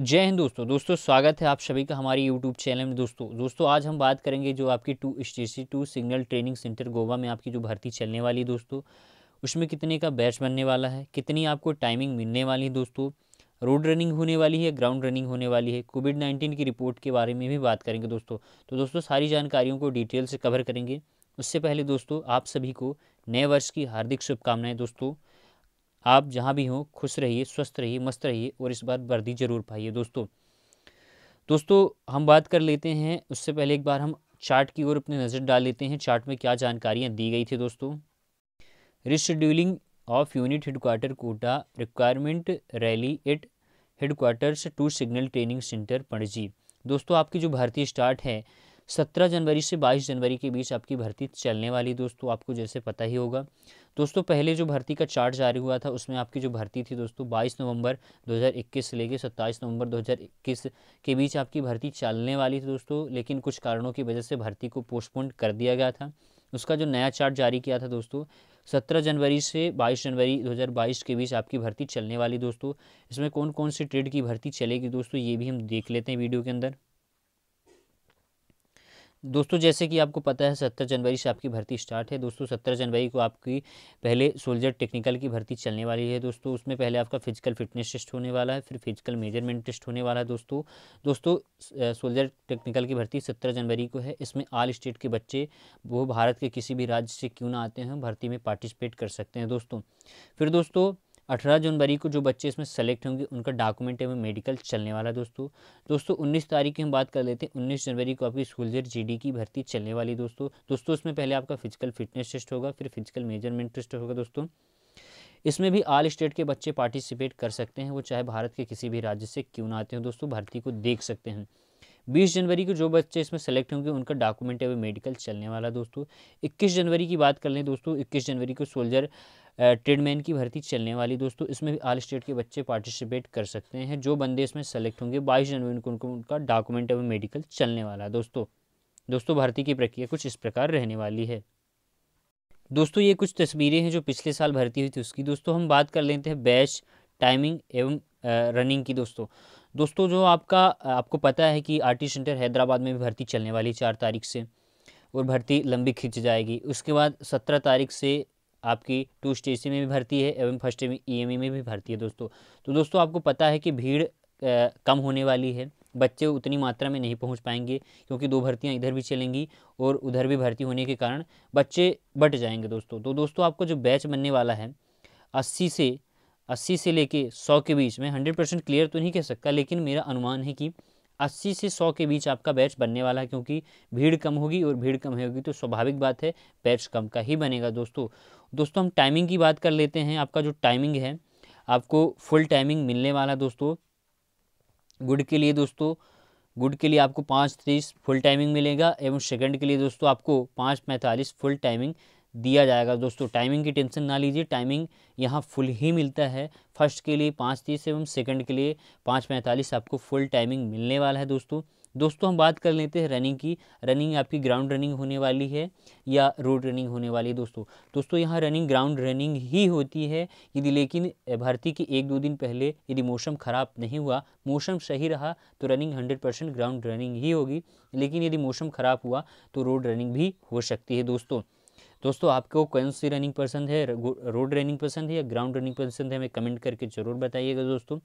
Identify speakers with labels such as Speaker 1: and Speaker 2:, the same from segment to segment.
Speaker 1: जय हिंद दोस्तों दोस्तों स्वागत है आप सभी का हमारे यूट्यूब चैनल में दोस्तों दोस्तों आज हम बात करेंगे जो आपकी two STC two signal training centre Goa में आपकी जो भर्ती चलने वाली है दोस्तों उसमें कितने का बैच बनने वाला है कितनी आपको टाइमिंग मिलने वाली है दोस्तों रोड रनिंग होने वाली है ग्राउंड रनिंग होने वाली है कोविड नाइन्टीन की रिपोर्ट के बारे में भी बात करेंगे दोस्तों तो दोस्तों सारी जानकारियों को डिटेल से कवर करेंगे उससे पहले दोस्तों आप सभी को नए वर्ष की हार्दिक शुभकामनाएँ दोस्तों आप जहाँ भी हों खुश रहिए स्वस्थ रहिए मस्त रहिए और इस बार वर्दी ज़रूर पाइए दोस्तों दोस्तों हम बात कर लेते हैं उससे पहले एक बार हम चार्ट की ओर अपनी नज़र डाल लेते हैं चार्ट में क्या जानकारियाँ दी गई थी दोस्तों rescheduling of unit headquarter quota requirement rally at headquarters two signal training centre Panaji दोस्तों आपकी जो भारतीय स्टार्ट है 17 जनवरी से 22 जनवरी के बीच आपकी भर्ती चलने वाली दोस्तों आपको जैसे पता ही होगा दोस्तों पहले जो भर्ती का चार्ट जारी हुआ था उसमें आपकी जो भर्ती थी दोस्तों 22 नवंबर 2021 से लेकर 27 नवंबर 2021 के बीच आपकी भर्ती चलने वाली थी दोस्तों लेकिन कुछ कारणों की वजह से भर्ती को पोस्टपोन कर दिया गया था उसका जो नया चार्ट जारी किया था दोस्तों सत्रह जनवरी से बाईस जनवरी बाईस के बीच आपकी भर्ती चलने वाली दोस्तों इसमें कौन कौन सी ट्रेड की भर्ती चलेगी दोस्तों ये भी हम देख लेते हैं वीडियो के अंदर दोस्तों जैसे कि आपको पता है सत्तर जनवरी से आपकी भर्ती स्टार्ट है दोस्तों सत्तर जनवरी को आपकी पहले सोल्जर टेक्निकल की भर्ती चलने वाली है दोस्तों उसमें पहले आपका फिजिकल फिटनेस टेस्ट होने वाला है फिर फिजिकल मेजरमेंट टेस्ट होने वाला है दोस्तों दोस्तों सोल्जर टेक्निकल की भर्ती सत्तर जनवरी को है इसमें आल स्टेट के बच्चे वो भारत के किसी भी राज्य से क्यों ना आते हैं भर्ती में पार्टिसिपेट कर सकते हैं दोस्तों फिर दोस्तों अठारह जनवरी को जो बच्चे इसमें सेलेक्ट होंगे उनका डॉक्यूमेंट एवं मेडिकल चलने वाला है दोस्तों दोस्तों उन्नीस तारीख की हम बात कर लेते हैं उन्नीस जनवरी को आपकी जेट जी की भर्ती चलने वाली दोस्तों दोस्तों इसमें पहले आपका फिजिकल फिटनेस टेस्ट होगा फिर फिजिकल मेजरमेंट टेस्ट होगा दोस्तों इसमें भी ऑल स्टेट के बच्चे पार्टिसिपेट कर सकते हैं वो चाहे भारत के किसी भी राज्य से क्यों ना आते हैं दोस्तों भर्ती को देख सकते हैं बीस जनवरी को जो बच्चे इसमें सेलेक्ट होंगे उनका डॉक्यूमेंट है मेडिकल चलने वाला दोस्तों इक्कीस जनवरी की बात कर लें दोस्तों इक्कीस जनवरी को सोल्जर ट्रेडमैन की भर्ती चलने वाली दोस्तों इसमें भी आल स्टेट के बच्चे पार्टिसिपेट कर सकते हैं जो बंदे इसमें सेलेक्ट होंगे बाईस जनवरी को उनको उनका डॉक्यूमेंट एवं मेडिकल चलने वाला दोस्तों दोस्तों भर्ती की प्रक्रिया कुछ इस प्रकार रहने वाली है दोस्तों ये कुछ तस्वीरें हैं जो पिछले साल भर्ती हुई थी उसकी दोस्तों हम बात कर लेते हैं बैच टाइमिंग एवं रनिंग की दोस्तों दोस्तों जो आपका आपको पता है कि आर सेंटर हैदराबाद में भी भर्ती चलने वाली चार तारीख से और भर्ती लंबी खींच जाएगी उसके बाद सत्रह तारीख से आपकी टू स्टेज में भी भर्ती है एवं फर्स्ट ई e में भी भर्ती है दोस्तों तो दोस्तों आपको पता है कि भीड़ कम होने वाली है बच्चे उतनी मात्रा में नहीं पहुंच पाएंगे क्योंकि दो भर्तियां इधर भी चलेंगी और उधर भी भर्ती होने के कारण बच्चे बट जाएंगे दोस्तों तो दोस्तों आपको जो बैच बनने वाला है अस्सी से अस्सी से लेके सौ के बीच में हंड्रेड परसेंट क्लियर तो नहीं कह सकता लेकिन मेरा अनुमान है कि अस्सी से सौ के बीच आपका बैच बनने वाला है क्योंकि भीड़ कम होगी और भीड़ कम होगी तो स्वाभाविक बात है बैच कम का ही बनेगा दोस्तों दोस्तों हम टाइमिंग की बात कर लेते हैं आपका जो टाइमिंग है आपको फुल टाइमिंग मिलने वाला दोस्तों गुड के लिए दोस्तों गुड के लिए आपको पाँच तीस फुल टाइमिंग मिलेगा एवं सेकंड के लिए दोस्तों आपको पाँच पैंतालीस फुल टाइमिंग दिया जाएगा दोस्तों टाइमिंग की टेंशन ना लीजिए टाइमिंग यहाँ फुल ही मिलता है फर्स्ट के लिए पाँच तीस एवं सेकंड के लिए पाँच पैंतालीस आपको फुल टाइमिंग मिलने वाला है दोस्तों दोस्तों हम बात कर लेते हैं रनिंग की रनिंग आपकी ग्राउंड रनिंग होने वाली है या रोड रनिंग होने वाली है दोस्तों दोस्तों यहाँ रनिंग ग्राउंड रनिंग ही होती है यदि लेकिन भर्ती के एक दो दिन पहले यदि मौसम ख़राब नहीं हुआ मौसम सही रहा तो running hundred percent ground running ही होगी लेकिन यदि मौसम ख़राब हुआ तो रोड रनिंग भी हो सकती है दोस्तों दोस्तों आपको कौन सी रनिंग पसंद है रोड रनिंग पसंद है या ग्राउंड रनिंग पसंद है हमें कमेंट करके ज़रूर बताइएगा दोस्तों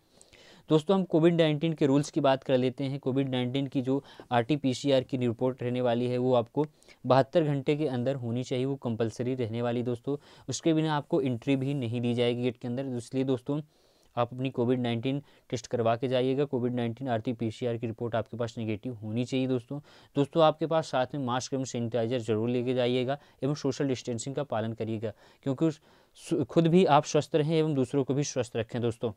Speaker 1: दोस्तों हम कोविड नाइन्टीन के रूल्स की बात कर लेते हैं कोविड नाइन्टीन की जो आर की रिपोर्ट रहने वाली है वो आपको बहत्तर घंटे के अंदर होनी चाहिए वो कंपलसरी रहने वाली दोस्तों उसके बिना आपको एंट्री भी नहीं दी जाएगी गेट के अंदर इसलिए दोस्तों आप अपनी कोविड नाइन्टीन टेस्ट करवा के जाइएगा covid nineteen R T P C R की रिपोर्ट आपके पास निगेटिव होनी चाहिए दोस्तों दोस्तों आपके पास साथ में मास्क एवं सैनिटाइजर जरूर लेके जाइएगा एवं सोशल डिस्टेंसिंग का पालन करिएगा क्योंकि खुद भी आप स्वस्थ रहें एवं दूसरों को भी स्वस्थ रखें दोस्तों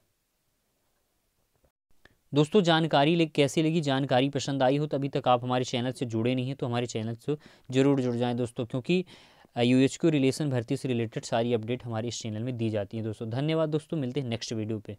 Speaker 1: दोस्तों जानकारी ले कैसी लगी जानकारी पसंद आई हो तो अभी तक आप हमारे चैनल से जुड़े नहीं हैं तो हमारे चैनल से ज़रूर जुड़ जाएं दोस्तों क्योंकि यू एच क्यू रिलेशन भर्ती से रिलेटेड सारी अपडेट हमारे इस चैनल में दी जाती है दोस्तों धन्यवाद दोस्तों मिलते हैं नेक्स्ट वीडियो पर